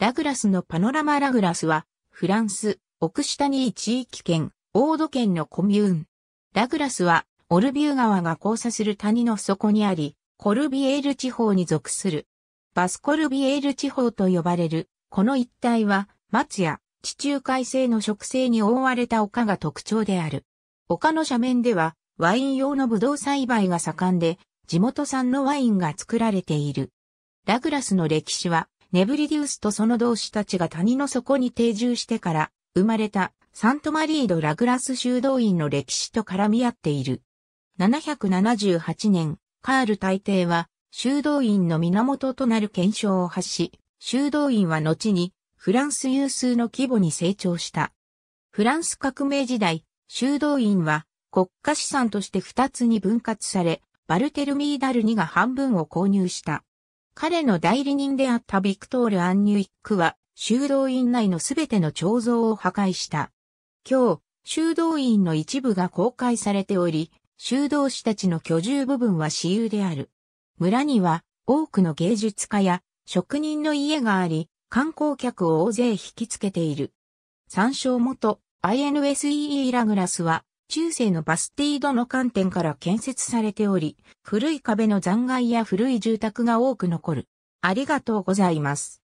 ラグラスのパノラマラグラスは、フランス、オクシタニー地域圏、オード県のコミューン。ラグラスは、オルビュー川が交差する谷の底にあり、コルビエール地方に属する。バスコルビエール地方と呼ばれる、この一帯は、松や地中海性の植生に覆われた丘が特徴である。丘の斜面では、ワイン用のブドウ栽培が盛んで、地元産のワインが作られている。ラグラスの歴史は、ネブリディウスとその同志たちが谷の底に定住してから生まれたサントマリード・ラグラス修道院の歴史と絡み合っている。778年、カール大帝は修道院の源となる検証を発し、修道院は後にフランス有数の規模に成長した。フランス革命時代、修道院は国家資産として2つに分割され、バルテルミー・ダルニが半分を購入した。彼の代理人であったビクトール・アンニュイックは、修道院内のすべての彫像を破壊した。今日、修道院の一部が公開されており、修道士たちの居住部分は私有である。村には多くの芸術家や職人の家があり、観光客を大勢引きつけている。参照元 INSEE ラグラスは中世のバスティードの観点から建設されており、古い壁の残骸や古い住宅が多く残る。ありがとうございます。